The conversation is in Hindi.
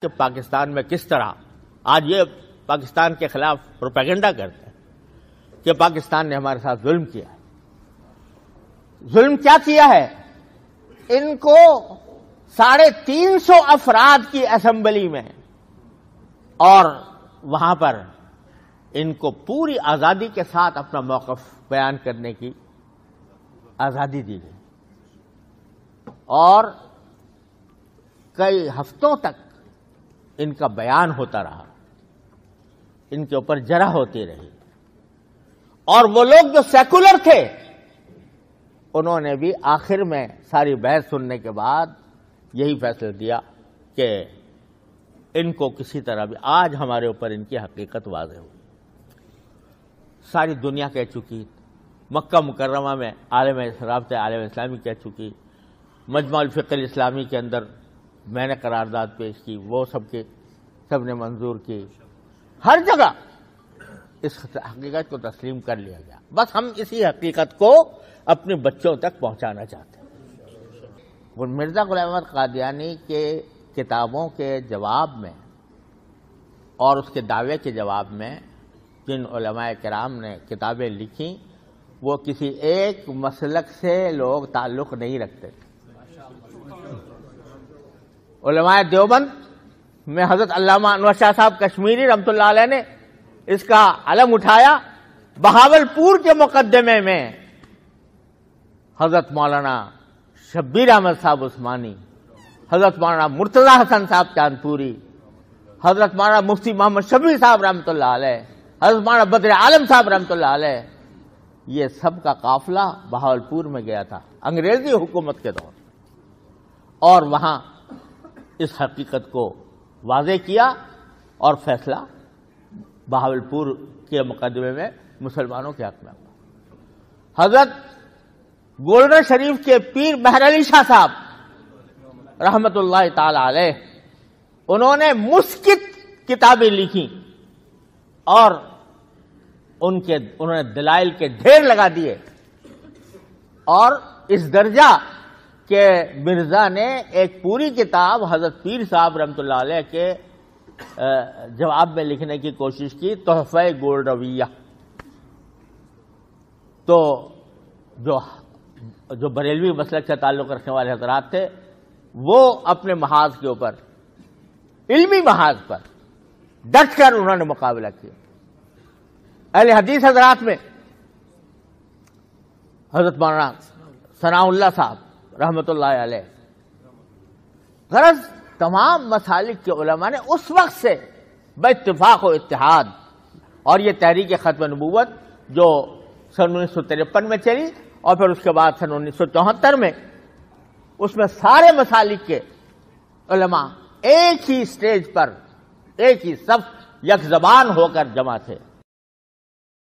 कि पाकिस्तान में किस तरह आज ये पाकिस्तान के खिलाफ प्रोपेगेंडा करते हैं कि पाकिस्तान ने हमारे साथ जुल्म किया है जुल्म क्या किया है इनको साढ़े तीन सौ अफराद की असेंबली में और वहां पर इनको पूरी आजादी के साथ अपना मौकफ बयान करने की आजादी दी गई और कई हफ्तों तक इनका बयान होता रहा इनके ऊपर जरा होती रही और वो लोग जो सेकुलर थे उन्होंने भी आखिर में सारी बहस सुनने के बाद यही फैसला दिया कि इनको किसी तरह भी आज हमारे ऊपर इनकी हकीकत वाज हुई सारी दुनिया कह चुकी मक्का मुकर्रमा में आलम रबत आलम इस्लामी कह चुकी मजमा फ़िक्र इस्लामी के अंदर मैंने करारदाद पेश की वो सबके सब ने मंजूर की हर जगह इस हकीकत को तस्लीम कर लिया गया बस हम इसी हकीकत को अपने बच्चों तक पहुंचाना चाहते हैं मिर्ज़ा गुलाम अहमद कादियानी के किताबों के जवाब में और उसके दावे के जवाब में जिन कराम ने किताबें लिखी वो किसी एक मसलक से लोग ताल्लुक़ नहीं रखते थे उलमाए देवबंद में हजरत अल्लामा अनवर शाह साहब कश्मीरी रमतुल्ला ने इसका अलम उठाया बहावलपुर के मुकदमे में हजरत मौलाना शब्बीर अहमद साहब उस्मानी हजरत मौलाना मुर्तजा हसन साहब चांदपुरी हजरत मौलाना मुफ्ती मोहम्मद शबीर साहब रमत हजरत मौलाना बद्र आलम साहब रहमतुल्ला ये सब का काफिला बहावलपुर में गया था अंग्रेजी हुकूमत के दौर और वहां इस हकीकत को वाजे किया और फैसला बहावलपुर के मुकदमे में मुसलमानों के हक में हजरत गोल्डन शरीफ के पीर बहर अली शाह साहब रहमत ताल उन्होंने मुस्कित किताबें लिखी और उनके उन्होंने दलाइल के ढेर लगा दिए और इस दर्जा कि मिर्ज़ा ने एक पूरी किताब हज़रत पीर साहब रमत के जवाब में लिखने की कोशिश की तोहफे गोल रवैया तो जो जो बरेलवी मसल से ताल्लुक़ रखने वाले हजरात थे वो अपने महाज के ऊपर इल्मी महाज पर डट कर उन्होंने मुकाबला किया अहले हदीस हजरात में हजरत मौलाना सनाउल्ला साहब रहमत गरज तमाम मसालिक के उलमा ने उस वक्त से बतफाक व इतिहाद और ये तहरीक ख़त्म नबूत जो सन उन्नीस सौ तिरपन में चली और फिर उसके बाद सन उन्नीस सौ चौहत्तर में उसमें सारे मसालिक के उलमा एक ही स्टेज पर एक ही सब यकजबान होकर जमा थे